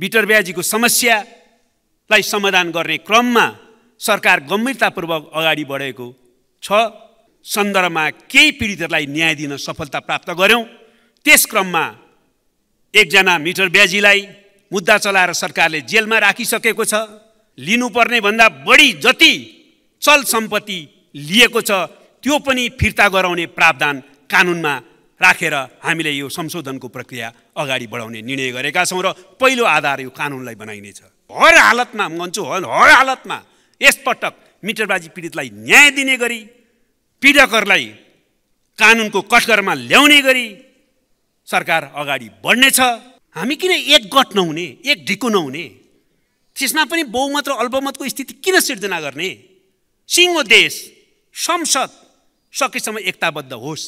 बिटरब्याजीको समस्यालाई समाधान गर्ने क्रममा सरकार गम्भीरतापूर्वक अगाडि बढेको छ सन्दर्भमा केही पीडितहरूलाई न्याय दिन सफलता प्राप्त गऱ्यौँ त्यस क्रममा एकजना मिटर ब्याजीलाई मुद्दा चलाएर सरकारले जेलमा राखिसकेको छ लिनुपर्ने भन्दा बढी जति चल सम्पत्ति लिएको छ त्यो पनि फिर्ता गराउने प्रावधान कानुनमा राखेर हामीले यो संशोधनको प्रक्रिया अगाडि बढाउने निर्णय गरेका छौँ र पहिलो आधार यो कानुनलाई बनाइनेछ हर हालतमा भन्छु हर हालतमा यसपटक मिटरबाजी पीडितलाई न्याय दिने गरी पीडकहरूलाई कानुनको कठघरमा ल्याउने गरी सरकार अगाडि बढ्नेछ हामी किन गट नहुने एक ढिको नहुने त्यसमा पनि बहुमत र अल्पमतको स्थिति किन सिर्जना गर्ने सिङ्गो देश संसद सकेसम्म एकताबद्ध होस्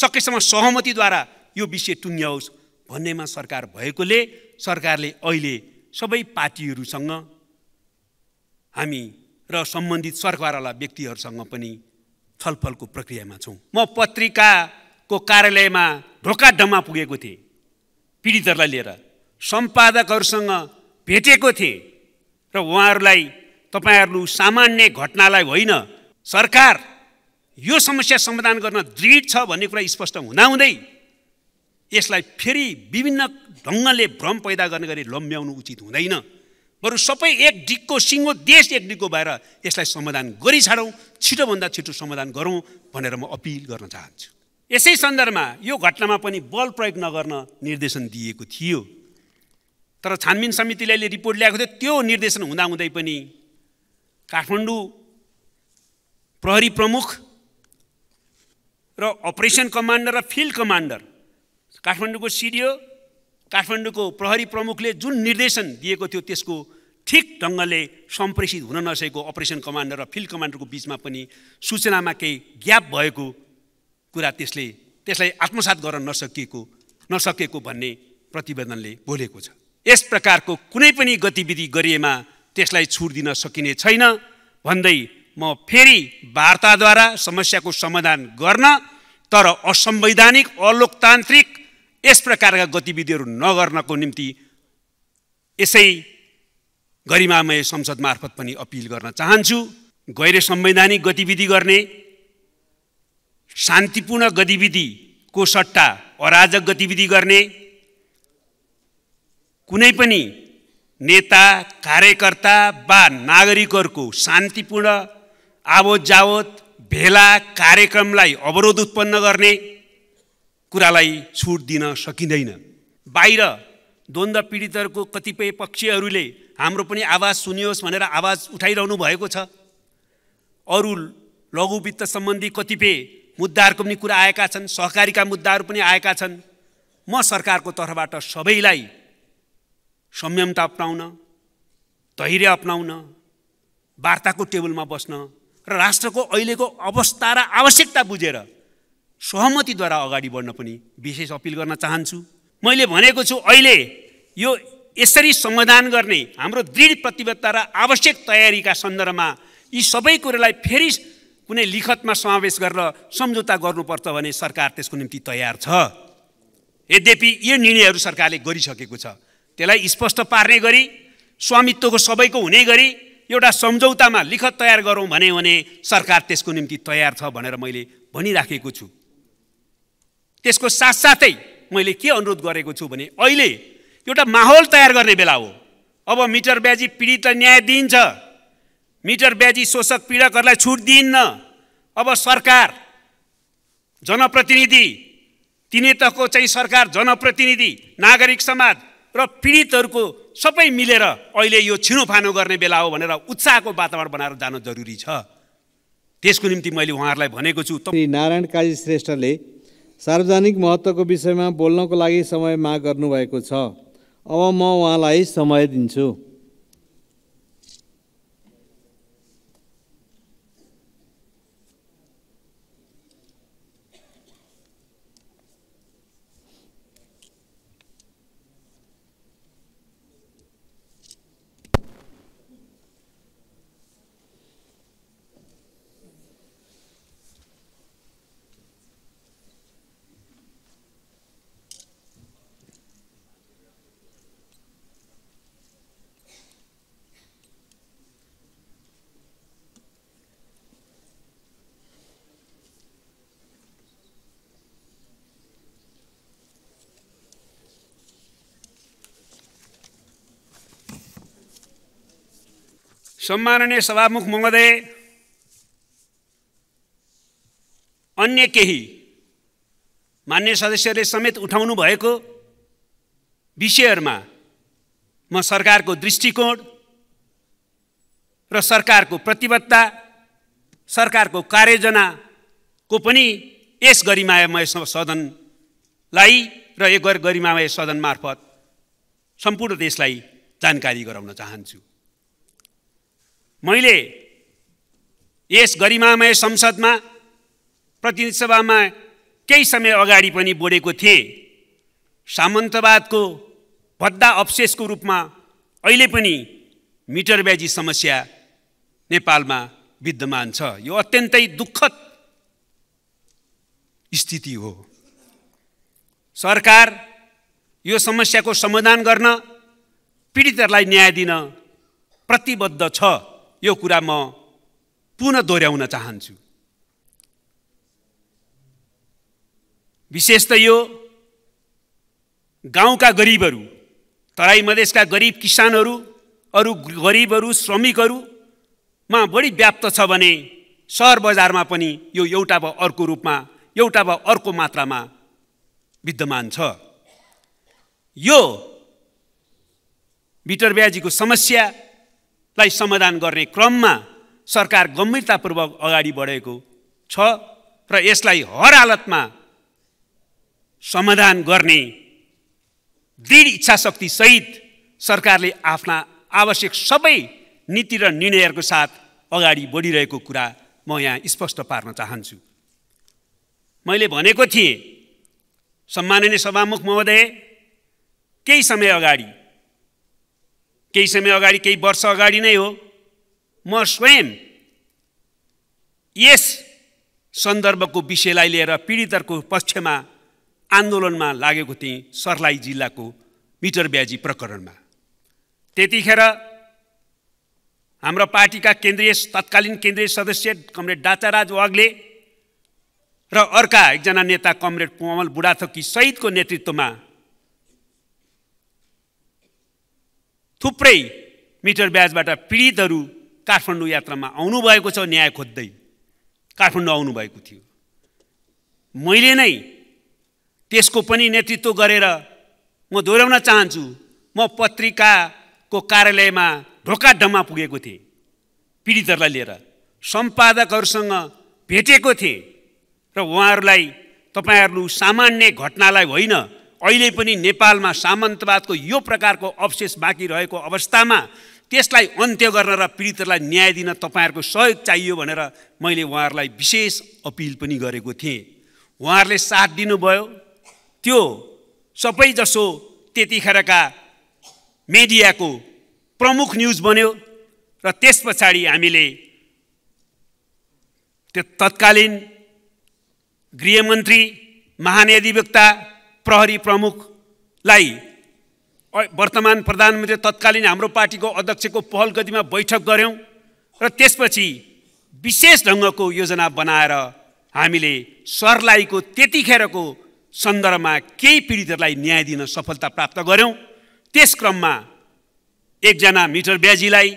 सकेसम्म सहमतिद्वारा यो विषय टुङ्ग्याओस् भन्नेमा सरकार भएकोले सरकारले अहिले सबै पार्टीहरूसँग हामी र सम्बन्धित सरकारवाला व्यक्तिहरूसँग पनि छलफलको प्रक्रियामा छौँ म पत्रिकाको कार्यालयमा ढोका ढम्मा पुगेको थिएँ पीडितहरूलाई लिएर सम्पादकहरूसँग भेटेको थिएँ र उहाँहरूलाई तपाईँहरू सामान्य घटनालाई होइन सरकार यो समस्या समाधान गर्न दृढ छ भन्ने कुरा स्पष्ट हुँदाहुँदै यसलाई फेरि विभिन्न ढङ्गले भ्रम पैदा गर्ने गरी लम्ब्याउनु उचित हुँदैन बरु सबै एक डिगको सिङ्गो देश एक डिगको भएर यसलाई समाधान गरिछाडौँ छिटोभन्दा छिटो समाधान गरौँ भनेर म अपिल गर्न चाहन्छु यसै सन्दर्भमा यो घटनामा पनि बल प्रयोग नगर्न निर्देशन दिएको थियो तर छानबिन समितिले अहिले रिपोर्ट ल्याएको थियो त्यो निर्देशन हुँदाहुँदै पनि काठमाडौँ प्रहरी प्रमुख र अपरेसन कमान्डर र फिल्ड कमान्डर काठमाडौँको सिडिओ काठमाडौँको प्रहरी प्रमुखले जुन निर्देशन दिएको थियो त्यसको ठिक ढङ्गले सम्प्रेषित हुन नसकेको अपरेसन कमान्डर र फिल्ड कमान्डरको बिचमा पनि सूचनामा केही ग्याप भएको कुरा त्यसले त्यसलाई आत्मसात गर्न नसकिएको नसकेको भन्ने प्रतिवेदनले बोलेको छ यस प्रकारको कुनै पनि गतिविधि गरिएमा त्यसलाई छुट दिन सकिने छैन भन्दै म फेरि वार्ताद्वारा समस्याको समाधान गर्न तर असंवैधानिक अलोकतान्त्रिक यस प्रकारका गतिविधिहरू नगर्नको निम्ति यसै गरिमामय संसद मार्फत पनि अपिल गर्न चाहन्छु गैर संवैधानिक गतिविधि गर्ने शान्तिपूर्ण गतिविधिको सट्टा अराजक गतिविधि गर्ने कुनै पनि नेता कार्यकर्ता वा नागरिकहरूको शान्तिपूर्ण आवत जावत भेला कार्यक्रमलाई अवरोध उत्पन्न गर्ने कुरालाई छुट दिन सकिँदैन बाहिर द्वन्द्व पीडितहरूको कतिपय पक्षीहरूले हाम्रो पनि आवाज सुनियोस् भनेर आवाज उठाइरहनु भएको छ अरू लघु वित्त सम्बन्धी कतिपय मुद्दाहरूको पनि कुरा आएका छन् सहकारीका मुद्दाहरू पनि आएका छन् म सरकारको तर्फबाट सबैलाई संयमता अप्नाउन धैर्य अप्नाउन वार्ताको टेबलमा बस्न र राष्ट्रको अहिलेको अवस्था र आवश्यकता बुझेर सहमतिद्वारा अगाडि बढ्न पनि विशेष अपिल गर्न चाहन्छु मैले भनेको छु अहिले यो यसरी समाधान गर्ने हाम्रो दृढ प्रतिबद्धता र आवश्यक तयारीका सन्दर्भमा यी सबै कुरोलाई फेरि कुनै लिखतमा समावेश गरेर सम्झौता गर्नुपर्छ भने सरकार त्यसको निम्ति तयार छ यद्यपि यो निर्णयहरू सरकारले गरिसकेको छ त्यसलाई स्पष्ट पार्ने गरी स्वामित्वको सबैको हुने गरी एउटा सम्झौतामा लिखत तयार गरौँ भने भने सरकार त्यसको निम्ति तयार छ भनेर मैले भनिराखेको छु त्यसको साथसाथै मैले के अनुरोध गरेको छु भने अहिले एउटा माहौल तयार गर्ने बेला हो अब मिटर ब्याजी पीडितलाई न्याय दिइन्छ मिटर ब्याजी शोषक पीडकहरूलाई छुट दिइन्न अब सरकार जनप्रतिनिधि तहको चाहिँ सरकार जनप्रतिनिधि नागरिक समाज र पीडितहरूको सबै मिलेर अहिले यो छिनोफानो गर्ने बेला हो भनेर उत्साहको वातावरण बनाएर जानु जरुरी छ त्यसको निम्ति मैले उहाँहरूलाई भनेको छु श्री नारायण काजी श्रेष्ठले सार्वजनिक महत्त्वको विषयमा बोल्नको लागि समय माग गर्नुभएको छ अब म उहाँलाई समय दिन्छु सम्माननीय सभामुख महोदय अन्य केही मान्य सदस्यले समेत उठाउनु भएको विषयहरूमा म सरकारको दृष्टिकोण र सरकारको प्रतिबद्धता सरकारको कार्ययोजनाको पनि यस गरिमायमय सदनलाई र यो गरिमामय सदन मार्फत सम्पूर्ण देशलाई जानकारी गराउन चाहन्छु मैले यस गरिमामय संसदमा प्रतिनिधि सभामा केही समय अगाडि पनि बोलेको थिएँ सामन्तवादको भद्दा अवशेषको रूपमा अहिले पनि मिटर ब्याजी समस्या नेपालमा विद्यमान छ यो अत्यन्तै दुःखद स्थिति हो सरकार यो समस्याको समाधान गर्न पीडितहरूलाई न्याय दिन प्रतिबद्ध छ यो कुरा म पुनः दोहोऱ्याउन चाहन्छु विशेष त यो गाउँका गरिबहरू तराई मधेसका गरिब किसानहरू अरू गरिबहरू श्रमिकहरूमा बढी व्याप्त छ भने सहर बजारमा पनि यो एउटा वा अर्को रूपमा एउटा वा अर्को मात्रामा विद्यमान छ यो बिटरब्याजीको समस्या लाई समाधान गर्ने क्रममा सरकार गम्भीरतापूर्वक अगाडि बढेको छ र यसलाई हर हालतमा समाधान गर्ने दृढ इच्छाशक्तिसहित सरकारले आफ्ना आवश्यक सबै नीति र निर्णयहरूको साथ अगाडि बढिरहेको कुरा म यहाँ स्पष्ट पार्न चाहन्छु मैले भनेको थिएँ सम्माननीय सभामुख महोदय केही समय अगाडि केही समय अगाडि केही वर्ष अगाडि नै हो म स्वयं यस सन्दर्भको विषयलाई लिएर पीडितहरूको पक्षमा आन्दोलनमा लागेको थिएँ सर्लाही जिल्लाको मिटर ब्याजी प्रकरणमा त्यतिखेर हाम्रो पार्टीका केन्द्रीय तत्कालीन केन्द्रीय सदस्य कमरेड डाचाराज वाग्ले र अर्का एकजना नेता कमरेड कमल बुढाथोकी सहितको नेतृत्वमा थुप्रै मिटर ब्याजबाट पीडितहरू काठमाडौँ यात्रामा आउनुभएको छ न्याय खोज्दै काठमाडौँ आउनुभएको थियो मैले नै त्यसको पनि नेतृत्व गरेर म दोहोऱ्याउन चाहन्छु म पत्रिकाको कार्यालयमा ढोका ढम्मा पुगेको थिएँ पीडितहरूलाई लिएर सम्पादकहरूसँग भेटेको थिएँ र उहाँहरूलाई तपाईँहरू सामान्य घटनालाई होइन अहिले पनि नेपालमा सामन्तवादको यो प्रकारको अवशेष बाँकी रहेको अवस्थामा त्यसलाई अन्त्य गर्न र पीडितहरूलाई न्याय दिन तपाईँहरूको सहयोग चाहियो भनेर मैले उहाँहरूलाई विशेष अपिल पनि गरेको थिएँ उहाँहरूले साथ दिनुभयो त्यो सबै जसो त्यतिखेरका मिडियाको प्रमुख न्युज बन्यो र त्यस पछाडि हामीले त्यो तत्कालीन गृहमन्त्री महानिधिवक्ता प्रहरी प्रमुखलाई वर्तमान प्रधानमन्त्री तत्कालीन हाम्रो पार्टीको अध्यक्षको पहल गतिमा बैठक गऱ्यौँ र त्यसपछि विशेष ढङ्गको योजना बनाएर हामीले सरलाईको त्यतिखेरको सन्दर्भमा केही पीडितहरूलाई न्याय दिन सफलता प्राप्त गऱ्यौँ त्यस क्रममा एकजना मिटर ब्याजीलाई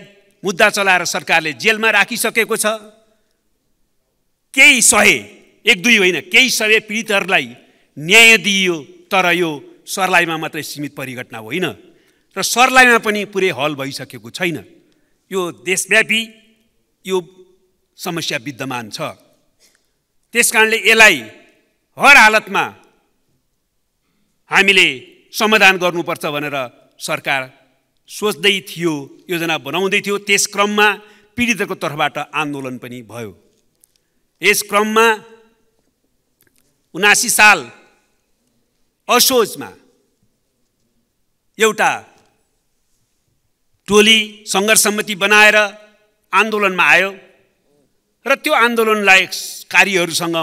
मुद्दा चलाएर सरकारले जेलमा राखिसकेको छ केही सय एक दुई होइन केही सय पीडितहरूलाई न्याय दिइयो तर यो सर्लाइमा मात्रै सीमित परिघटना होइन र सर्लाइमा पनि पुरै हल भइसकेको छैन यो देशव्यापी यो समस्या विद्यमान छ त्यस कारणले यसलाई हर हालतमा हामीले समाधान गर्नुपर्छ भनेर सरकार सोच्दै थियो योजना बनाउँदै थियो त्यस क्रममा पीडितहरूको तर्फबाट आन्दोलन पनि भयो यस क्रममा उनासी साल असोजमा एउटा टोली सङ्घर्ष समिति बनाएर आन्दोलनमा आयो र त्यो आन्दोलनलाई कार्यहरूसँग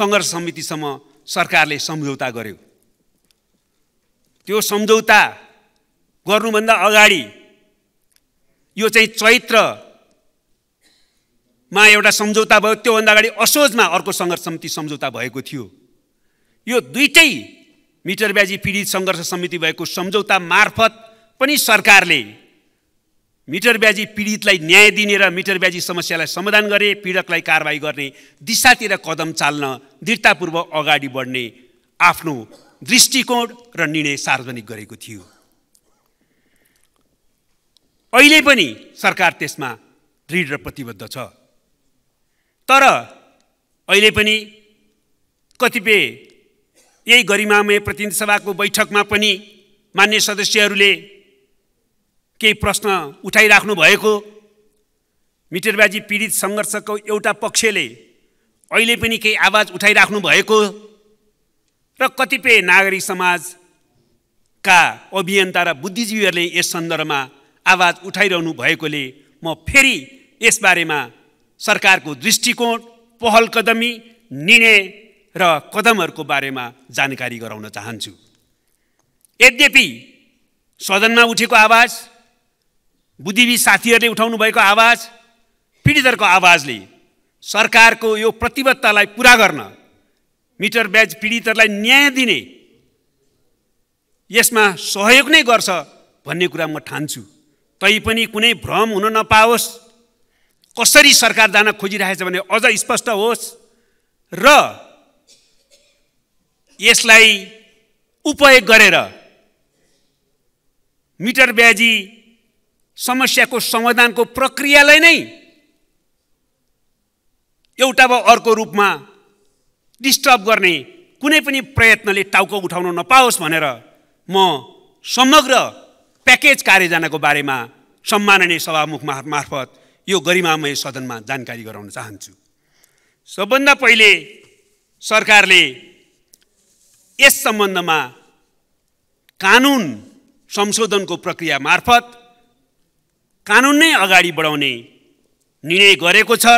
सङ्घर्ष समितिसम्म सरकारले सम्झौता गर्यो त्यो सम्झौता गर्नुभन्दा अगाडि यो चाहिँ चैत्रमा एउटा सम्झौता भयो त्योभन्दा अगाडि असोजमा अर्को सङ्घर्ष समिति सम्झौता भएको थियो यो दुइटै मिटर ब्याजी पीडित सङ्घर्ष समिति भएको सम्झौता मार्फत पनि सरकारले मिटर ब्याजी पीडितलाई न्याय दिने र मिटर ब्याजी समस्यालाई समाधान गरे पीडकलाई कारवाही गर्ने दिशातिर कदम चाल्न दृढतापूर्वक अगाडि बढ्ने आफ्नो दृष्टिकोण र निर्णय सार्वजनिक गरेको थियो अहिले पनि सरकार त्यसमा दृढ र प्रतिबद्ध छ तर अहिले पनि कतिपय यही गरिमामय प्रतिनिधि सभाको बैठकमा पनि मान्य सदस्यहरूले केही प्रश्न उठाइराख्नु भएको मिटरबाजी पीडित सङ्घर्षको एउटा पक्षले अहिले पनि केही आवाज उठाइराख्नु भएको र कतिपय नागरिक समाजका अभियन्ता र बुद्धिजीवीहरूले यस सन्दर्भमा आवाज उठाइरहनु भएकोले म फेरि यसबारेमा सरकारको दृष्टिकोण पहल कदमी निर्णय र कदमहरूको बारेमा जानकारी गराउन चाहन्छु यद्यपि सदनमा उठेको आवाज बुद्धिजीवी साथीहरूले भएको आवाज पीडितहरूको आवाजले सरकारको यो प्रतिबद्धतालाई पुरा गर्न मिटर ब्याज पीडितहरूलाई न्याय दिने यसमा सहयोग नै गर्छ भन्ने कुरा म ठान्छु तैपनि कुनै भ्रम हुन नपाओस् कसरी सरकार जान खोजिरहेछ भने अझ स्पष्ट होस् र यसलाई उपयोग गरेर मिटर ब्याजी समस्याको समाधानको प्रक्रियालाई नै एउटा वा अर्को रूपमा डिस्टर्ब गर्ने कुनै पनि प्रयत्नले टाउको उठाउन नपाओस् भनेर म समग्र प्याकेज कार्यजनाको बारेमा सम्माननीय सभामुख मार्फत यो गरिमामय सदनमा जानकारी गराउन चाहन्छु सबभन्दा पहिले सरकारले यस सम्बन्धमा कानुन संशोधनको प्रक्रिया मार्फत कानुन नै अगाडि बढाउने निर्णय गरेको छ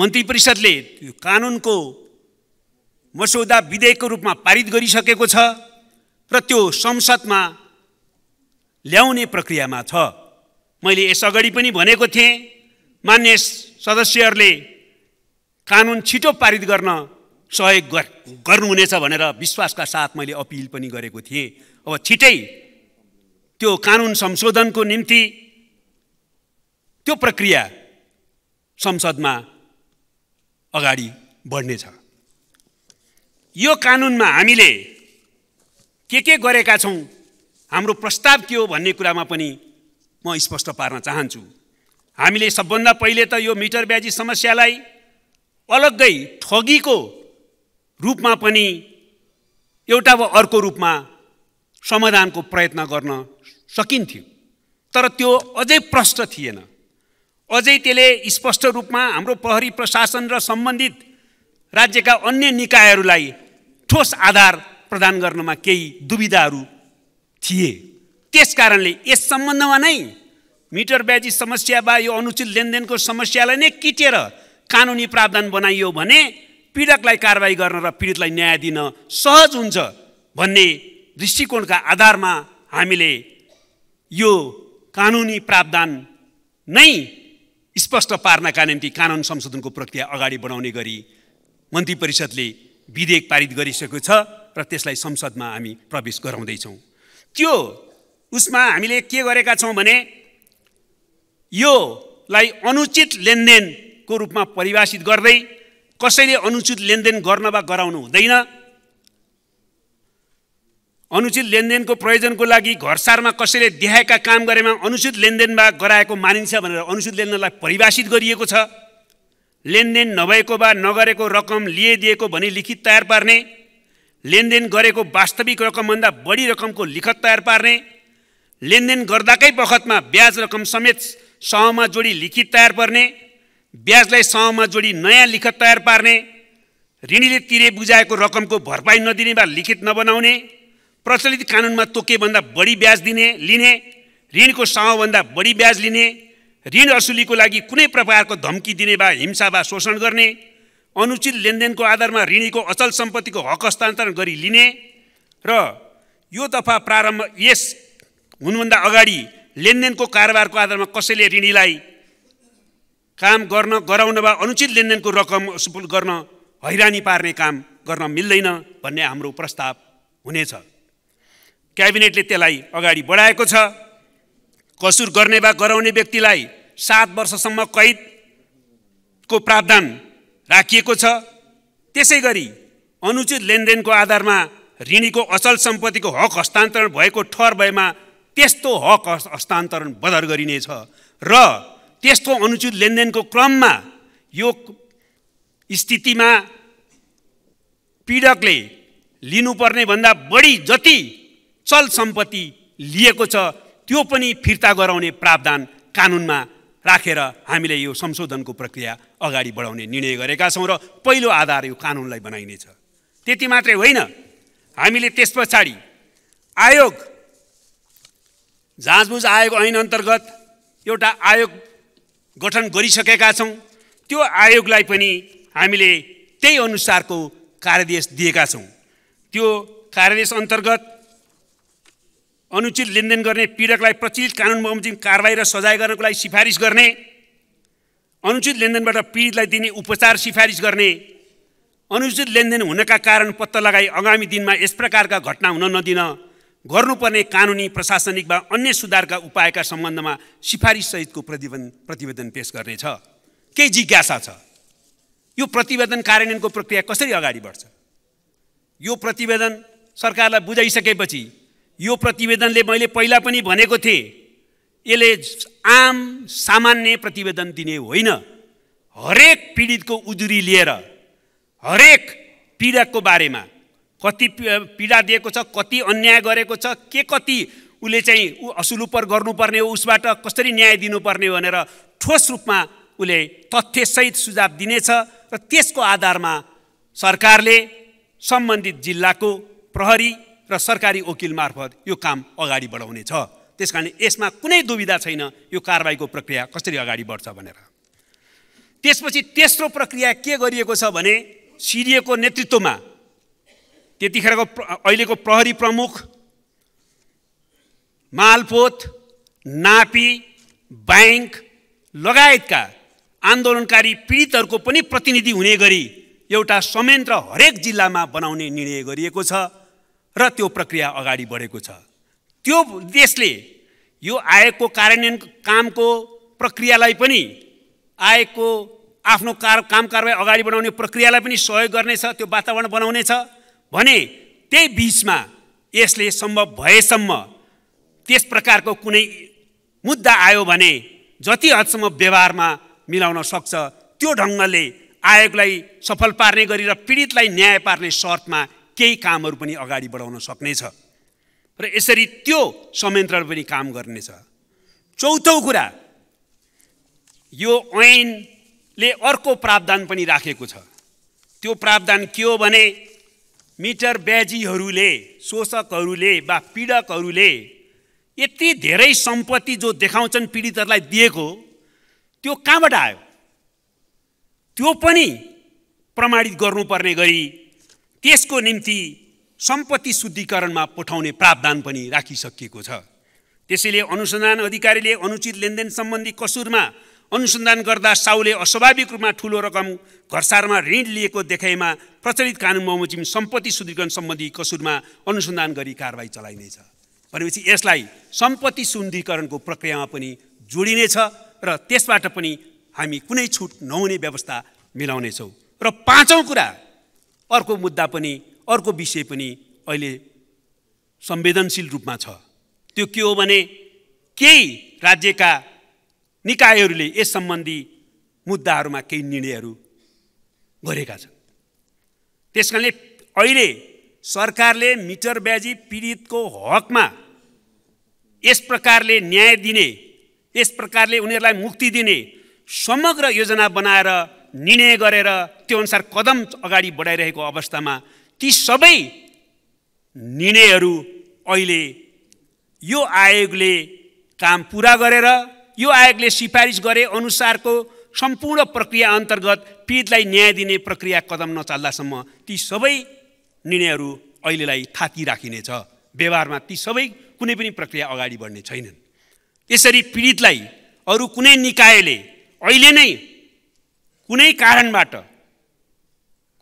मन्त्री परिषदले त्यो कानुनको मसौदा विधेयकको रूपमा पारित गरिसकेको छ र त्यो संसदमा ल्याउने प्रक्रियामा छ मैले यसअगाडि पनि भनेको थिएँ मान्य सदस्यहरूले कानुन छिटो पारित गर्न सहयोग गर्नुहुनेछ भनेर विश्वासका साथ मैले अपिल पनि गरेको थिएँ अब छिटै त्यो कानुन संशोधनको निम्ति त्यो प्रक्रिया संसदमा अगाडि बढ्नेछ यो कानुनमा हामीले के के गरेका छौँ हाम्रो प्रस्ताव के हो भन्ने कुरामा पनि म स्पष्ट पार्न चाहन्छु हामीले सबभन्दा पहिले त यो मिटर ब्याजी समस्यालाई अलग्गै ठगीको रूपमा पनि एउटा वा अर्को रूपमा समाधानको प्रयत्न गर्न सकिन्थ्यो तर त्यो अझै प्रष्ट थिएन अझै त्यसले स्पष्ट रूपमा हाम्रो प्रहरी प्रशासन र सम्बन्धित राज्यका अन्य निकायहरूलाई ठोस आधार प्रदान गर्नमा केही दुविधाहरू थिए त्यस कारणले यस सम्बन्धमा नै मिटर ब्याजी समस्या वा यो अनुचित लेनदेनको समस्यालाई नै किटेर कानुनी प्रावधान बनाइयो भने पीडकलाई कारवाही गर्न र पीडितलाई न्याय दिन सहज हुन्छ भन्ने दृष्टिकोणका आधारमा हामीले यो कानुनी प्रावधान नै स्पष्ट पार्नका निम्ति कानुन संशोधनको प्रक्रिया अगाडि बढाउने गरी मन्त्री परिषदले विधेयक पारित गरिसकेको छ र त्यसलाई संसदमा हामी प्रवेश गराउँदैछौँ त्यो उसमा हामीले के गरेका छौँ भने योलाई अनुचित लेनदेनको रूपमा परिभाषित गर्दै कसैले अनुचित लेनदेन गर्न वा गराउनु हुँदैन अनुचित लेनदेनको प्रयोजनको लागि घरसारमा कसैले देखाएका काम गरेमा अनुचित लेनदेन वा गराएको मानिन्छ भनेर अनुचित लेनदेनलाई परिभाषित गरिएको छ लेनदेन नभएको वा नगरेको रकम लिएदिएको भनी लिखित तयार पार्ने लेनदेन गरेको वास्तविक रकमभन्दा बढी रकमको लिखत तयार पार्ने लेनदेन गर्दाकै बखतमा ब्याज रकम समेत सहमा जोडी लिखित तयार पार्ने ब्याजलाई समूहमा जोडी नयाँ लिखत तयार पार्ने ऋणीले तिरे बुझाएको रकमको भरपाई नदिने वा लिखित नबनाउने प्रचलित कानुनमा तोकेभन्दा बढी ब्याज दिने लिने ऋणको समूहभन्दा बढी ब्याज लिने ऋण असुलीको लागि कुनै प्रकारको धम्की दिने वा हिंसा वा शोषण गर्ने अनुचित लेनदेनको आधारमा ऋणीको अचल सम्पत्तिको हक हस्तान्तरण गरी लिने र यो दफा प्रारम्भ यस हुनुभन्दा अगाडि लेनदेनको कारोबारको आधारमा कसैले ऋणीलाई काम गर्न गराउन वा अनुचित लेनदेनको रकम असुल गर्न हैरानी पार्ने काम गर्न मिल्दैन भन्ने हाम्रो प्रस्ताव हुनेछ क्याबिनेटले त्यसलाई अगाडि बढाएको छ कसुर गर्ने वा गराउने व्यक्तिलाई सात वर्षसम्म कैदको प्रावधान राखिएको छ त्यसै गरी अनुचित लेनदेनको आधारमा ऋणीको अचल सम्पत्तिको हक हस्तान्तरण भएको ठहर भएमा त्यस्तो हक हस्तान्तरण बदर गरिनेछ र त्यस्तो अनुचित लेनदेनको क्रममा यो स्थितिमा पीडकले लिनुपर्ने भन्दा बढी जति चल सम्पत्ति लिएको छ त्यो पनि फिर्ता गराउने प्रावधान कानुनमा राखेर हामीले यो संशोधनको प्रक्रिया अगाडि बढाउने निर्णय गरेका छौँ र पहिलो आधार यो कानुनलाई बनाइनेछ त्यति मात्रै होइन हामीले त्यस पछाडि आयोग जाँचबुझ आयोग ऐन अन्तर्गत एउटा आयोग गठन गरिसकेका छौँ त्यो आयोगलाई पनि हामीले त्यही अनुसारको कार्यदेश दिएका छौँ त्यो कार्यदेश अन्तर्गत अनुचित लेनदेन गर्ने पीडकलाई प्रचलित कानुन बमोजिम कारवाही र सजाय गर्नको लागि सिफारिस गर्ने अनुचित लेनदेनबाट पीडितलाई दिने उपचार सिफारिस गर्ने अनुचित लेनदेन हुनका कारण पत्ता लगाई आगामी दिनमा यस प्रकारका घटना हुन नदिन गर्नुपर्ने कानुनी प्रशासनिक वा अन्य सुधारका उपायका सम्बन्धमा सिफारिससहितको प्रतिवेदन प्रतिवेदन पेस गर्नेछ केही जिज्ञासा छ यो प्रतिवेदन कार्यान्वयनको प्रक्रिया कसरी अगाडि बढ्छ यो प्रतिवेदन सरकारलाई बुझाइसकेपछि यो प्रतिवेदनले मैले पहिला पनि भनेको थिएँ यसले आम सामान्य प्रतिवेदन दिने होइन हरेक पीडितको उजुरी लिएर हरेक पीडकको बारेमा कति पीडा दिएको छ कति अन्याय गरेको छ के कति उसले चाहिँ ऊ उपर गर्नुपर्ने हो उसबाट कसरी न्याय दिनुपर्ने भनेर ठोस रूपमा उसले तथ्यसहित सुझाव दिनेछ र त्यसको आधारमा सरकारले सम्बन्धित जिल्लाको प्रहरी र सरकारी वकिल मार्फत यो काम अगाडि बढाउनेछ त्यस कारण यसमा कुनै दुविधा छैन यो कारवाहीको प्रक्रिया कसरी अगाडि बढ्छ भनेर त्यसपछि तेस्रो प्रक्रिया के गरिएको छ भने सिडिएको नेतृत्वमा त्यतिखेरको अहिलेको प्रहरी प्रमुख मालपोत नापी ब्याङ्क लगायतका आन्दोलनकारी पीडितहरूको पनि प्रतिनिधि हुने गरी एउटा संयन्त्र हरेक जिल्लामा बनाउने निर्णय गरिएको छ र त्यो प्रक्रिया अगाडि बढेको छ त्यो देशले यो आयोगको कार्यान्वयन कामको प्रक्रियालाई पनि आयोगको आफ्नो कार काम कारवाही अगाडि बढाउने प्रक्रियालाई पनि सहयोग गर्नेछ त्यो वातावरण बनाउनेछ भने त्यही बिचमा यसले सम्भव भएसम्म त्यस प्रकारको कुनै मुद्दा आयो भने जति हदसम्म व्यवहारमा मिलाउन सक्छ त्यो ढङ्गले आयोगलाई सफल पार्ने गरी र पीडितलाई न्याय पार्ने सर्तमा केही कामहरू पनि अगाडि बढाउन सक्नेछ र यसरी त्यो संयन्त्र पनि काम गर्नेछ चौथो कुरा यो ऐनले अर्को प्रावधान पनि राखेको छ त्यो प्रावधान के हो भने मिटर ब्याजीहरूले शोषकहरूले वा पीडकहरूले यति धेरै सम्पत्ति जो देखाउँछन् पीडितहरूलाई दिएको त्यो कहाँबाट आयो त्यो पनि प्रमाणित गर्नुपर्ने गरी त्यसको निम्ति सम्पत्ति शुद्धिकरणमा पठाउने प्रावधान पनि राखिसकिएको छ त्यसैले अनुसन्धान अधिकारीले अनुचित लेनदेन सम्बन्धी कसुरमा अनुसन्धान गर्दा साउले अस्वाभाविक रूपमा ठुलो रकम घरसारमा ऋण लिएको देखाइमा प्रचलित कानुन बमोजिम सम्पत्ति शुद्धिकरण सम्बन्धी कसुरमा अनुसन्धान गरी कारवाही चलाइनेछ भनेपछि यसलाई सम्पत्ति शुद्धिकरणको प्रक्रियामा पनि जोडिनेछ र त्यसबाट पनि हामी कुनै छुट नहुने व्यवस्था मिलाउनेछौँ र पाँचौँ कुरा अर्को मुद्दा पनि अर्को विषय पनि अहिले संवेदनशील रूपमा छ त्यो के हो भने केही राज्यका निकायहरूले यस सम्बन्धी मुद्दाहरूमा केही निर्णयहरू गरेका छन् त्यस कारणले अहिले सरकारले मिटर ब्याजी पीडितको हकमा यस प्रकारले न्याय दिने यस प्रकारले उनीहरूलाई मुक्ति दिने समग्र योजना बनाएर निर्णय गरेर त्यो अनुसार कदम अगाडि बढाइरहेको अवस्थामा ती सबै निर्णयहरू अहिले यो आयोगले काम पुरा गरेर यो आयोगले सिफारिस गरे अनुसारको सम्पूर्ण प्रक्रिया अन्तर्गत पीडितलाई न्याय दिने प्रक्रिया कदम नचाल्दासम्म ती सबै निर्णयहरू अहिलेलाई थाकी राखिनेछ व्यवहारमा ती सबै कुनै पनि प्रक्रिया अगाडि बढ्ने छैनन् यसरी पीडितलाई अरू कुनै निकायले अहिले नै कुनै कारणबाट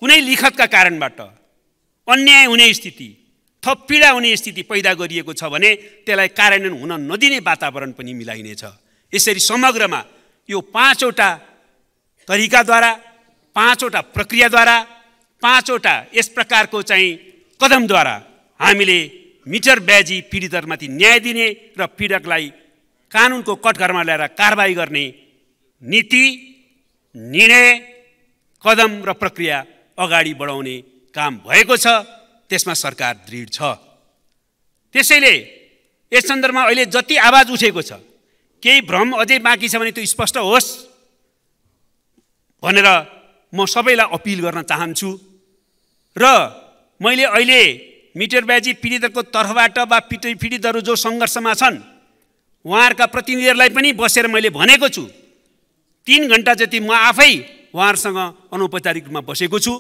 कुनै लिखतका कारणबाट अन्याय हुने स्थिति थप पीडा हुने स्थिति पैदा गरिएको छ भने त्यसलाई कार्यान्वयन हुन नदिने वातावरण पनि मिलाइनेछ यसरी समग्रमा यो पाँचवटा तरिकाद्वारा पाँचवटा प्रक्रियाद्वारा पाँचवटा यस प्रकारको चाहिँ कदमद्वारा हामीले मिटर ब्याजी पीडितहरूमाथि न्याय दिने र पीडकलाई कानुनको कटघरमा ल्याएर कारवाही गर्ने नीति निर्णय कदम र प्रक्रिया अगाडि बढाउने काम भएको छ त्यसमा सरकार दृढ छ त्यसैले यस सन्दर्भमा अहिले जति आवाज उठेको छ केही भ्रम अझै बाँकी छ भने त्यो स्पष्ट होस् भनेर म सबैलाई अपिल गर्न चाहन्छु र मैले अहिले मिटर ब्याजी पीडितहरूको तर्फबाट वा पीडित पीडितहरू जो सङ्घर्षमा छन् उहाँहरूका प्रतिनिधिहरूलाई पनि बसेर मैले भनेको छु तिन घन्टा जति म आफै उहाँहरूसँग अनौपचारिक रूपमा बसेको छु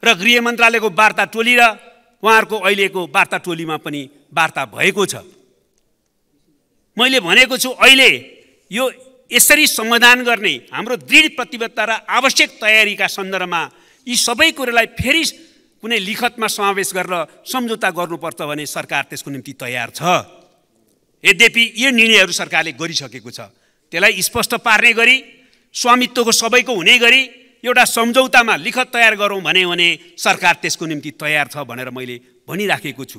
र गृह मन्त्रालयको वार्ता टोली र उहाँहरूको अहिलेको वार्ता टोलीमा पनि वार्ता भएको छ मैले भनेको छु अहिले यो यसरी समाधान गर्ने हाम्रो दृढ प्रतिबद्धता र आवश्यक तयारीका सन्दर्भमा यी सबै कुरालाई फेरि कुनै लिखतमा समावेश गरेर सम्झौता गर्नुपर्छ भने सरकार त्यसको निम्ति तयार छ यद्यपि यो निर्णयहरू सरकारले गरिसकेको छ त्यसलाई स्पष्ट पार्ने गरी स्वामित्वको सबैको हुने गरी एउटा सम्झौतामा लिखत तयार गरौँ भने भने सरकार त्यसको निम्ति तयार छ भनेर मैले भनिराखेको छु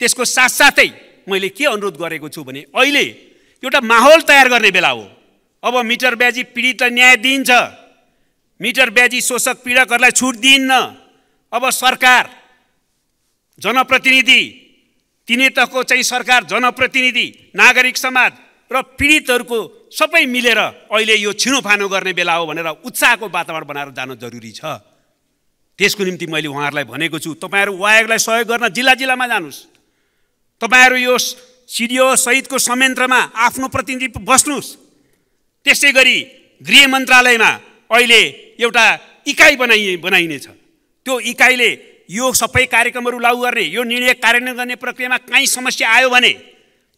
त्यसको साथसाथै मैले के अनुरोध गरेको छु भने अहिले एउटा माहौल तयार गर्ने बेला हो अब मिटर ब्याजी पीडितलाई न्याय दिइन्छ मिटर ब्याजी शोषक पीडकहरूलाई छुट दिइन्न अब सरकार जनप्रतिनिधि तहको चाहिँ सरकार जनप्रतिनिधि नागरिक समाज र पीडितहरूको सबै मिलेर अहिले यो छिनोफानो गर्ने बेला हो भनेर उत्साहको वातावरण बनाएर जानु जरुरी छ त्यसको निम्ति मैले उहाँहरूलाई भनेको छु तपाईँहरू वायरलाई सहयोग गर्न जिल्ला जिल्लामा जानुहोस् तपाईँहरू यो सिडिओ सहितको संयन्त्रमा आफ्नो प्रतिनिधि बस्नुहोस् त्यसै गरी गृह मन्त्रालयमा अहिले एउटा इकाइ बनाइ बनाइनेछ त्यो इकाइले यो सबै कार्यक्रमहरू लागू गर्ने यो निर्णय कार्यान्वयन गर्ने प्रक्रियामा काहीँ समस्या आयो भने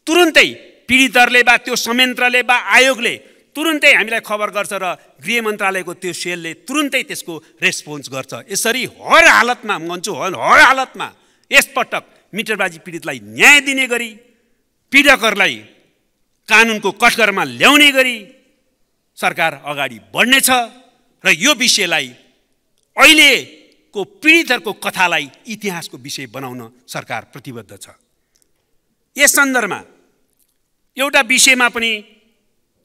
तुरुन्तै पीडितहरूले वा त्यो संयन्त्रले वा आयोगले तुरुन्तै हामीलाई खबर गर्छ र गृह मन्त्रालयको त्यो सेलले तुरुन्तै त्यसको रेस्पोन्स गर्छ यसरी हर हालतमा म भन्छु हर हालतमा यसपटक मिटरबाजी पीडितलाई न्याय दिने गरी पीडकहरूलाई कानुनको कठघरमा ल्याउने गरी सरकार अगाडि बढ्नेछ र यो विषयलाई अहिलेको पीडितहरूको कथालाई इतिहासको विषय बनाउन सरकार प्रतिबद्ध छ यस सन्दर्भमा एउटा विषयमा पनि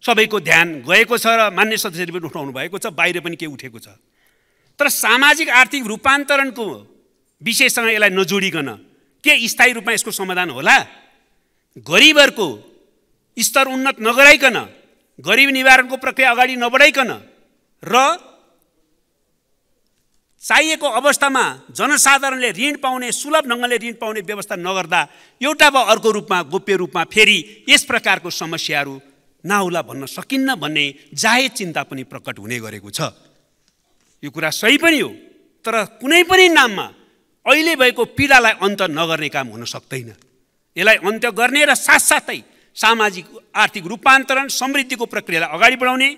सबैको ध्यान गएको छ र मान्य सदस्यले पनि उठाउनु भएको छ बाहिर पनि केही उठेको छ तर सामाजिक आर्थिक रूपान्तरणको विषयसँग यसलाई नजोडिकन के स्थायी रूपमा यसको समाधान होला गरिबहरूको स्तर उन्नत नगराइकन गरिब निवारणको प्रक्रिया अगाडि नबढाइकन र चाहिएको अवस्थामा जनसाधारणले ऋण पाउने सुलभ ढङ्गले ऋण पाउने व्यवस्था नगर्दा एउटा वा अर्को रूपमा गोप्य रूपमा फेरि यस प्रकारको समस्याहरू नहोला भन्न सकिन्न भन्ने जाहे चिन्ता पनि प्रकट हुने गरेको छ यो कुरा सही पनि हो तर कुनै पनि नाममा अहिले भएको पीडालाई अन्त नगर्ने काम हुन सक्दैन यसलाई अन्त्य गर्ने र साथसाथै सामाजिक आर्थिक रूपान्तरण समृद्धिको प्रक्रियालाई अगाडि बढाउने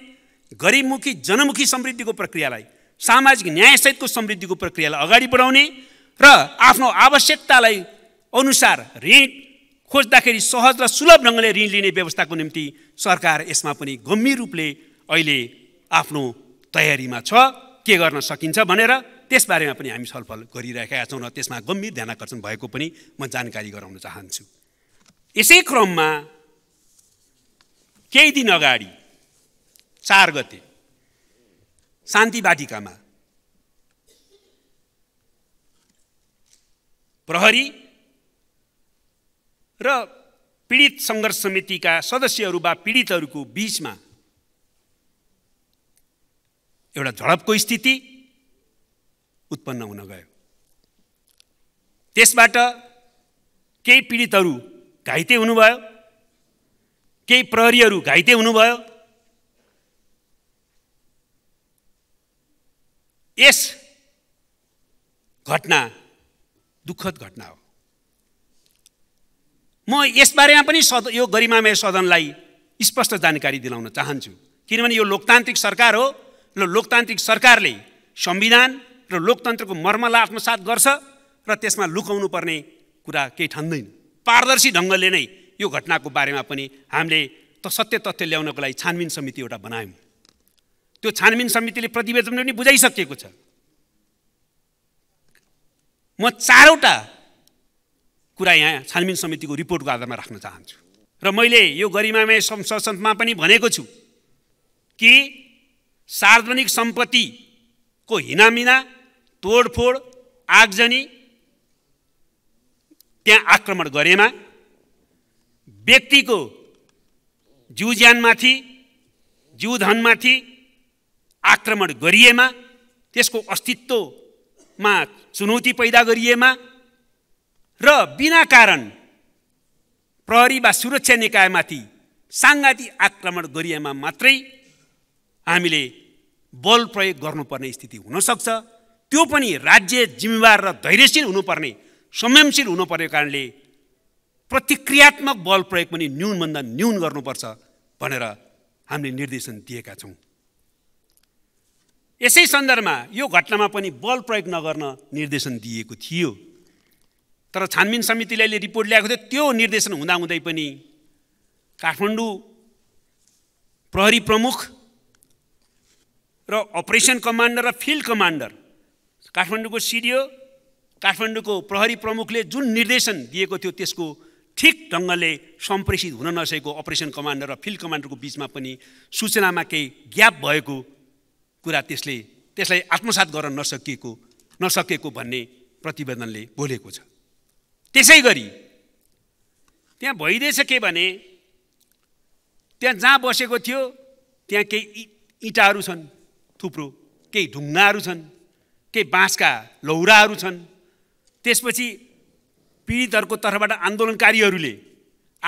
गरिबमुखी जनमुखी समृद्धिको प्रक्रियालाई सामाजिक न्यायसहितको समृद्धिको प्रक्रियालाई अगाडि बढाउने र आफ्नो आवश्यकतालाई अनुसार ऋण खोज्दाखेरि सहज र सुलभ ढङ्गले ऋण लिने व्यवस्थाको निम्ति सरकार यसमा पनि गम्भीर रूपले अहिले आफ्नो तयारीमा छ के गर्न सकिन्छ भनेर त्यसबारेमा पनि हामी छलफल गरिरहेका छौँ र त्यसमा गम्भीर ध्यान आकर्षण भएको पनि म जानकारी गराउन चाहन्छु यसै क्रममा केही दिन अगाडि चार गते शान्ति बाटिकामा प्रहरी र पीडित सङ्घर्ष समितिका सदस्यहरू वा पीडितहरूको बिचमा एउटा झडपको स्थिति उत्पन्न हुन गयो त्यसबाट केही पीडितहरू घाइते हुनुभयो केही प्रहरीहरू घाइते हुनुभयो यस घटना दुःखद घटना हो म यसबारेमा पनि सद यो गरिमामय सदनलाई स्पष्ट जानकारी दिलाउन चाहन्छु किनभने यो लोकतान्त्रिक सरकार हो लोकतान्त्रिक सरकारले संविधान र लोकतन्त्रको मर्मलाई आत्मसात गर्छ र त्यसमा लुकाउनु पर्ने कुरा केही ठान्दैन पारदर्शी ढङ्गले नै यो घटनाको बारेमा पनि हामीले त सत्य तथ्य ल्याउनको लागि छानबिन समिति एउटा बनायौँ त्यो छानबिन समितिले प्रतिवेदन पनि बुझाइसकेको छ म चारवटा कुरा यहाँ छानबिन समितिको रिपोर्टको आधारमा राख्न चाहन्छु र मैले यो गरिमामय संसदमा पनि भनेको छु कि सार्वजनिक सम्पत्तिको हिनामिना तोडफोड आगजनी त्यहाँ आक्रमण गरेमा व्यक्तिको जिउ ज्यानमाथि जिउ धनमाथि आक्रमण गरिएमा त्यसको अस्तित्वमा चुनौती पैदा गरिएमा र बिना कारण प्रहरी वा सुरक्षा निकायमाथि साङ्घातिक आक्रमण गरिएमा मात्रै हामीले बल प्रयोग गर्नुपर्ने स्थिति हुनसक्छ त्यो पनि राज्य जिम्मेवार र धैर्यशील हुनुपर्ने संयमशील हुनुपर्ने कारणले प्रतिक्रियात्मक बल प्रयोग पनि न्यूनभन्दा न्यून गर्नुपर्छ भनेर हामीले निर्देशन दिएका छौँ यसै सन्दर्भमा यो घटनामा पनि बल प्रयोग नगर्न निर्देशन दिएको थियो तर छानबिन समितिले अहिले रिपोर्ट ल्याएको थियो त्यो निर्देशन हुँदाहुँदै पनि काठमाडौँ प्रहरी प्रमुख र अपरेसन कमान्डर र फिल्ड कमान्डर काठमाडौँको सिडिओ काठमाडौँको प्रहरी प्रमुखले जुन निर्देशन दिएको थियो त्यसको ठिक ढङ्गले सम्प्रेषित हुन नसकेको अपरेसन कमान्डर र फिल्ड कमान्डरको बिचमा पनि सूचनामा केही ग्याप भएको कुरा त्यसले त्यसलाई आत्मसात गर्न नसकिएको नसकेको भन्ने प्रतिवेदनले बोलेको छ त्यसै गरी त्यहाँ भइरहेछ के भने त्यहाँ जहाँ बसेको थियो त्यहाँ केही इँटाहरू छन् थुप्रो केही ढुङ्गाहरू छन् केही बाँसका लौराहरू छन् त्यसपछि पीडितहरूको तर्फबाट आन्दोलनकारीहरूले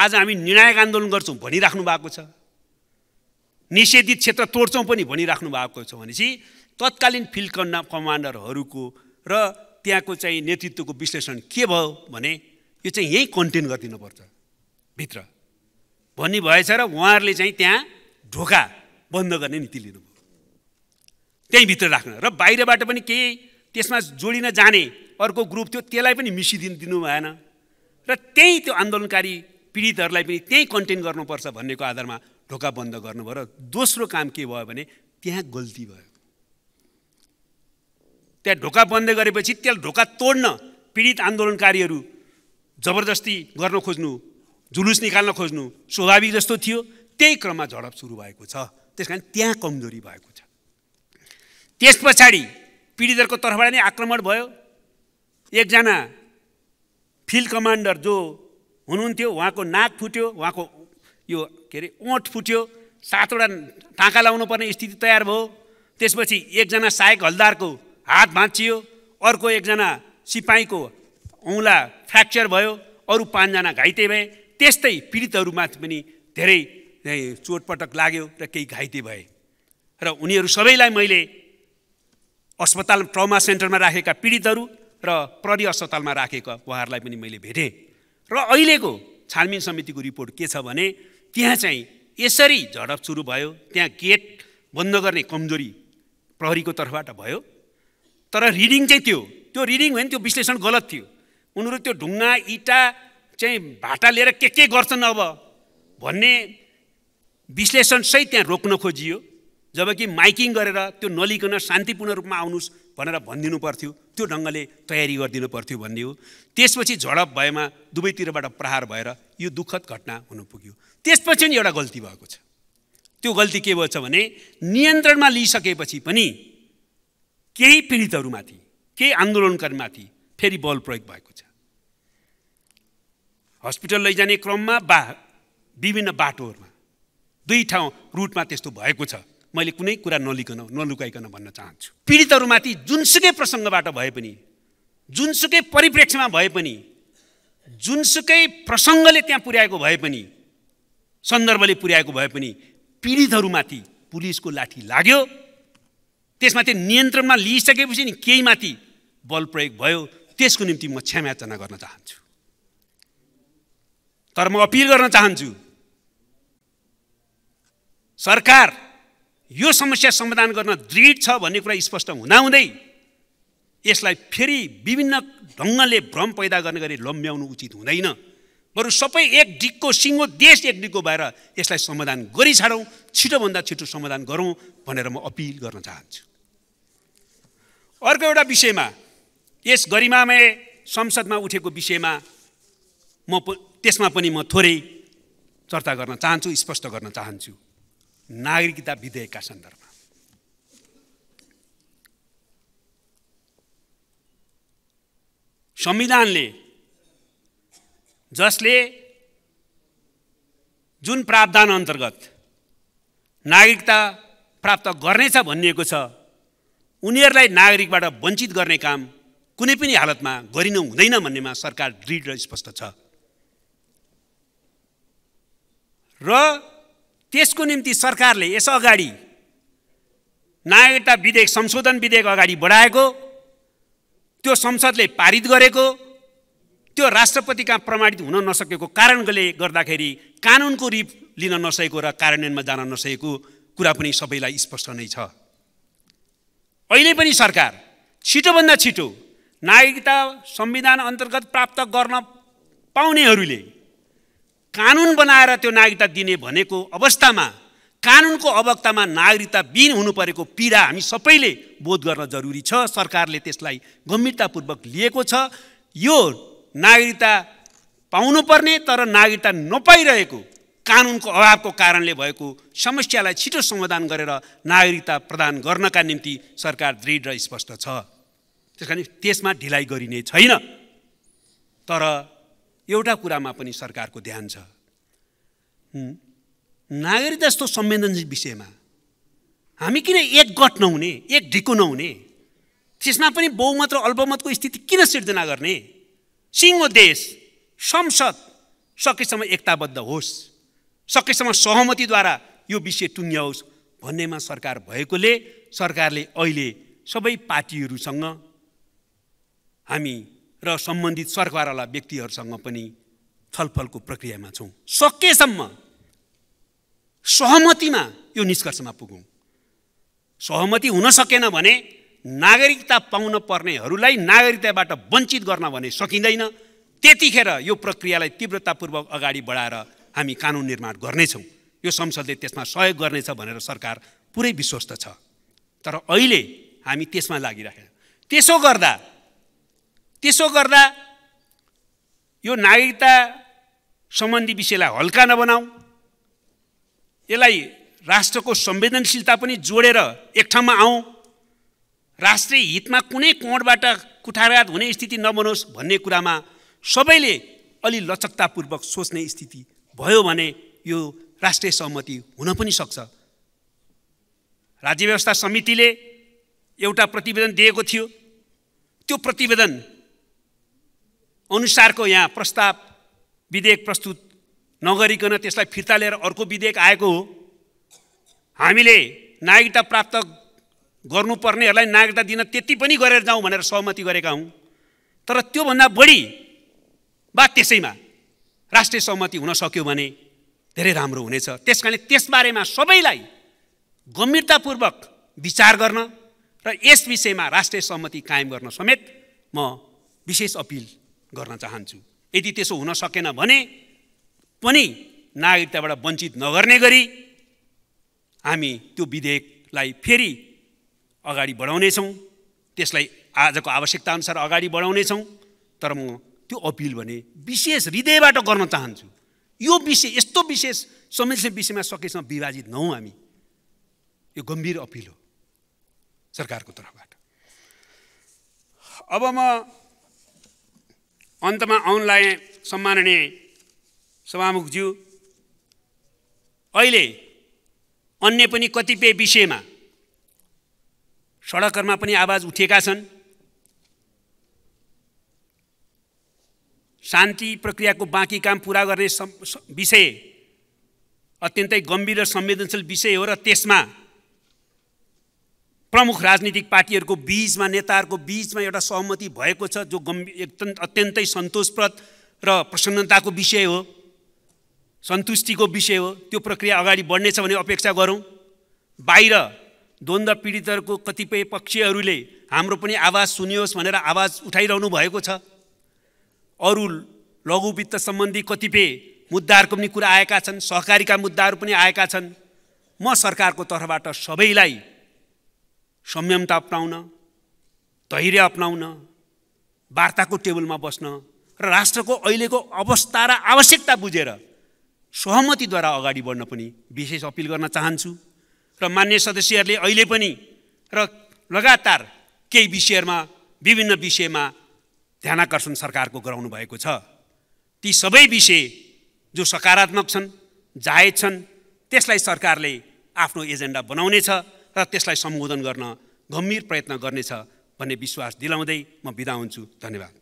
आज हामी निर्णायक आन्दोलन गर्छौँ भनिराख्नु भएको छ निषेधित क्षेत्र तोड्छौँ पनि भनिराख्नु भएको छ भनेपछि तत्कालीन फिल्ड कन्ना कमान्डरहरूको र त्यहाँको चाहिँ नेतृत्वको विश्लेषण के भयो भने यो चाहिँ यहीँ कन्टेन गरिदिनुपर्छ भित्र भन्ने भएछ र उहाँहरूले चाहिँ त्यहाँ ढोका बन्द गर्ने नीति लिनु त्यहीँभित्र राख्नु र बाहिरबाट पनि केही त्यसमा जोडिन जाने अर्को ग्रुप थियो त्यसलाई पनि मिसिदिनु दिनु भएन र त्यहीँ त्यो आन्दोलनकारी पीडितहरूलाई पनि त्यहीँ कन्टेन गर्नुपर्छ भन्नेको आधारमा ढोका बन्द गर्नुभयो र दोस्रो काम के भयो भने त्यहाँ गल्ती भयो त्यहाँ ढोका बन्द गरेपछि त्यसलाई ढोका तोड्न पीडित आन्दोलनकारीहरू जबरजस्ती गर्न खोज्नु जुलुस निकाल्न खोज्नु स्वाभाविक जस्तो थियो त्यही क्रममा झडप सुरु भएको छ त्यस कारण त्यहाँ कमजोरी भएको त्यस पछाडि पीडितहरूको तर्फबाट नै आक्रमण भयो एकजना फिल्ड कमान्डर जो हुनुहुन्थ्यो उहाँको नाक फुट्यो उहाँको यो के अरे ओठ फुट्यो सातवटा टाँका लाउनुपर्ने स्थिति तयार भयो त्यसपछि एकजना सहायक हलदारको हात भाँचियो अर्को एकजना सिपाहीको औँला फ्र्याक्चर भयो अरू पाँचजना घाइते भए त्यस्तै पीडितहरूमाथि पनि धेरै चोटपटक लाग्यो र केही घाइते भए र उनीहरू सबैलाई मैले अस्पताल ट्रमा सेन्टरमा राखेका पीडितहरू र प्रहरी अस्पतालमा राखेका उहाँहरूलाई पनि मैले भेटेँ र अहिलेको छानबिन समितिको रिपोर्ट के छ भने त्यहाँ चाहिँ यसरी झडप सुरु भयो त्यहाँ गेट बन्द गर्ने कमजोरी प्रहरीको तर्फबाट भयो तर रिडिङ चाहिँ त्यो त्यो रिडिङ भयो त्यो विश्लेषण गलत थियो उनीहरू त्यो ढुङ्गा इँटा चाहिँ भाटा लिएर के के गर्छन् अब भन्ने विश्लेषणसहित त्यहाँ रोक्न खोजियो जबकि माइकिङ गरेर त्यो नलिकन शान्तिपूर्ण रूपमा आउनुहोस् भनेर भनिदिनु पर्थ्यो त्यो ढङ्गले तयारी गरिदिनु पर्थ्यो भन्ने हो त्यसपछि झडप भएमा दुवैतिरबाट प्रहार भएर यो दुःखद घटना हुन पुग्यो त्यसपछि नि एउटा गल्ती भएको छ त्यो गल्ती के भएछ भने नियन्त्रणमा लिइसकेपछि पनि केही पीडितहरूमाथि केही आन्दोलनकारीमाथि फेरि बल प्रयोग भएको छ हस्पिटल लैजाने क्रममा बा विभिन्न बाटोहरूमा दुई ठाउँ रुटमा त्यस्तो भएको छ मैले कुनै कुरा नलिकन नलुकाइकन भन्न चाहन्छु पीडितहरूमाथि जुनसुकै प्रसङ्गबाट भए पनि जुनसुकै परिप्रेक्ष्यमा भए पनि जुनसुकै प्रसङ्गले त्यहाँ पुर्याएको भए पनि सन्दर्भले पुर्याएको भए पनि पीडितहरूमाथि पुलिसको लाठी लाग्यो त्यसमाथि नियन्त्रणमा लिइसकेपछि नि केहीमाथि बल प्रयोग भयो त्यसको निम्ति म क्षमायाचना गर्न चाहन्छु तर म अपिल गर्न चाहन्छु सरकार यो समस्या समाधान गर्न दृढ छ भन्ने कुरा स्पष्ट हुँदाहुँदै यसलाई फेरि विभिन्न ढङ्गले भ्रम पैदा गर्ने गरी लम्ब्याउनु उचित हुँदैन बरु सबै एक डिगको सिङ्गो देश एक डिगको भएर यसलाई समाधान गरिछाडौँ छिटोभन्दा छिटो समाधान गरौँ भनेर म अपिल गर्न चाहन्छु अर्को एउटा विषयमा यस गरिमामय संसदमा उठेको विषयमा म त्यसमा पनि म थोरै चर्चा गर्न चाहन्छु स्पष्ट गर्न चाहन्छु नागरिकता विधेयकका सन्दर्भमा संविधानले जसले जुन प्रावधान अन्तर्गत नागरिकता प्राप्त गर्नेछ भनिएको छ उनीहरूलाई नागरिकबाट वञ्चित गर्ने काम कुनै पनि हालतमा गरिनु हुँदैन भन्नेमा सरकार दृढ र स्पष्ट छ र त्यसको निम्ति सरकारले यस अगाडि नागरिकता विधेयक संशोधन विधेयक अगाडि बढाएको त्यो संसदले पारित गरेको त्यो राष्ट्रपति कहाँ प्रमाणित हुन नसकेको कारणले गर्दाखेरि कानुनको रिप लिन नसकेको र कार्यान्वयनमा जान नसकेको कुरा पनि सबैलाई स्पष्ट नै छ अहिले पनि सरकार छिटोभन्दा छिटो नागरिकता संविधान अन्तर्गत प्राप्त गर्न पाउनेहरूले कानुन बनाएर त्यो नागरिकता दिने भनेको अवस्थामा कानुनको अवक्तामा बिन हुनु परेको पीडा हामी सबैले बोध गर्न जरुरी छ सरकारले त्यसलाई गम्भीरतापूर्वक लिएको छ यो नागरिकता पाउनुपर्ने तर नागरिकता नपाइरहेको कानुनको अभावको कारणले भएको समस्यालाई छिटो समाधान गरेर नागरिकता प्रदान गर्नका निम्ति सरकार दृढ र स्पष्ट छ त्यस कारण त्यसमा ढिलाइ गरिने छैन तर एउटा कुरामा पनि सरकारको ध्यान छ नागरिक जस्तो संवेदनशील विषयमा हामी किन एक गट नहुने एक ढिको नहुने त्यसमा पनि बहुमत र अल्पमतको स्थिति किन सिर्जना गर्ने सिङ्गो देश संसद सकेसम्म एकताबद्ध होस् सकेसम्म सहमतिद्वारा यो विषय टुङ्ग्याओस् भन्नेमा सरकार भएकोले सरकारले अहिले सबै पार्टीहरूसँग हामी र सम्बन्धित सरकारवाला व्यक्तिहरूसँग पनि छलफलको प्रक्रियामा छौँ सकेसम्म सहमतिमा यो निष्कर्षमा पुगौँ सहमति हुन सकेन भने नागरिकता पाउन पर्नेहरूलाई नागरिकताबाट वञ्चित गर्न भने सकिँदैन त्यतिखेर यो प्रक्रियालाई तीव्रतापूर्वक अगाडि बढाएर हामी कानुन निर्माण गर्नेछौँ यो संसदले त्यसमा सहयोग गर्नेछ भनेर सरकार पुरै विश्वस्त छ तर अहिले हामी त्यसमा लागिराखेका त्यसो गर्दा त्यसो गर्दा यो नागरिकता सम्बन्धी विषयलाई हल्का नबनाऊ यसलाई राष्ट्रको संवेदनशीलता पनि जोडेर एक ठाउँमा आउँ राष्ट्रिय हितमा कुनै कोणबाट कुठाराघात हुने स्थिति नबनोस् भन्ने कुरामा सबैले अलि लचकतापूर्वक सोच्ने स्थिति भयो भने यो राष्ट्रिय सहमति हुन पनि सक्छ राज्य व्यवस्था समितिले एउटा प्रतिवेदन दिएको थियो त्यो प्रतिवेदन अनुसारको यहाँ प्रस्ताव विधेयक प्रस्तुत नगरिकन त्यसलाई फिर्ता लिएर अर्को विधेयक आएको हो हामीले नागरिकता प्राप्त गर्नुपर्नेहरूलाई नागरिकता दिन त्यति पनि गरेर जाउँ भनेर सहमति गरेका हौँ तर त्योभन्दा बढी वा त्यसैमा राष्ट्रिय सहमति हुन सक्यो भने धेरै राम्रो हुनेछ त्यस कारणले त्यसबारेमा सबैलाई गम्भीरतापूर्वक विचार गर्न र यस विषयमा राष्ट्रिय सहमति कायम गर्न समेत म विशेष अपिल गर्न चाहन्छु यदि त्यसो हुन सकेन भने पनि नागरिकताबाट वञ्चित नगर्ने गरी हामी त्यो विधेयकलाई फेरि अगाडि बढाउनेछौँ त्यसलाई आजको आवश्यकता अनुसार अगाडि बढाउनेछौँ तर म त्यो अपिल भने विशेष हृदयबाट गर्न चाहन्छु यो विषय यस्तो विशेष संवेदनशील विषयमा सकेसम्म विभाजित नहौँ हामी यो गम्भीर अपिल हो सरकारको तर्फबाट अब म अन्तमा आउनलाई सम्माननीय सभामुखज्यू अहिले अन्य पनि कतिपय विषयमा सडकहरूमा पनि आवाज उठेका छन् शान्ति प्रक्रियाको बाँकी काम पुरा गर्ने विषय अत्यन्तै गम्भीर र संवेदनशील विषय हो र त्यसमा प्रमुख राजनीतिक पार्टीहरूको बिचमा नेताहरूको बिचमा एउटा सहमति भएको छ जो गम्भीर अत्यन्तै सन्तोषप्रद र प्रसन्नताको विषय हो सन्तुष्टिको विषय हो त्यो प्रक्रिया अगाडि बढ्नेछ भने अपेक्षा गरौँ बाहिर द्वन्द्व पीडितहरूको कतिपय पक्षहरूले हाम्रो पनि आवाज सुनियोस् भनेर आवाज उठाइरहनु भएको छ अरू लघु वित्त सम्बन्धी कतिपय मुद्दाहरूको पनि कुरा आएका छन् सहकारीका मुद्दाहरू पनि आएका छन् म सरकारको तर्फबाट सबैलाई संयमता अप्नाउन धैर्य अप्नाउन वार्ताको टेबलमा बस्न र राष्ट्रको अहिलेको अवस्था र आवश्यकता बुझेर सहमतिद्वारा अगाडि बढ्न पनि विशेष अपिल गर्न चाहन्छु र मान्य सदस्यहरूले अहिले पनि र लगातार केही विषयहरूमा विभिन्न विषयमा ध्यान आकर्षण सरकारको गराउनु भएको छ ती सबै विषय जो सकारात्मक छन् जायज छन् त्यसलाई सरकारले आफ्नो एजेन्डा बनाउनेछ र त्यसलाई सम्बोधन गर्न गम्भीर प्रयत्न गर्नेछ भन्ने विश्वास दिलाउँदै म बिदा हुन्छु धन्यवाद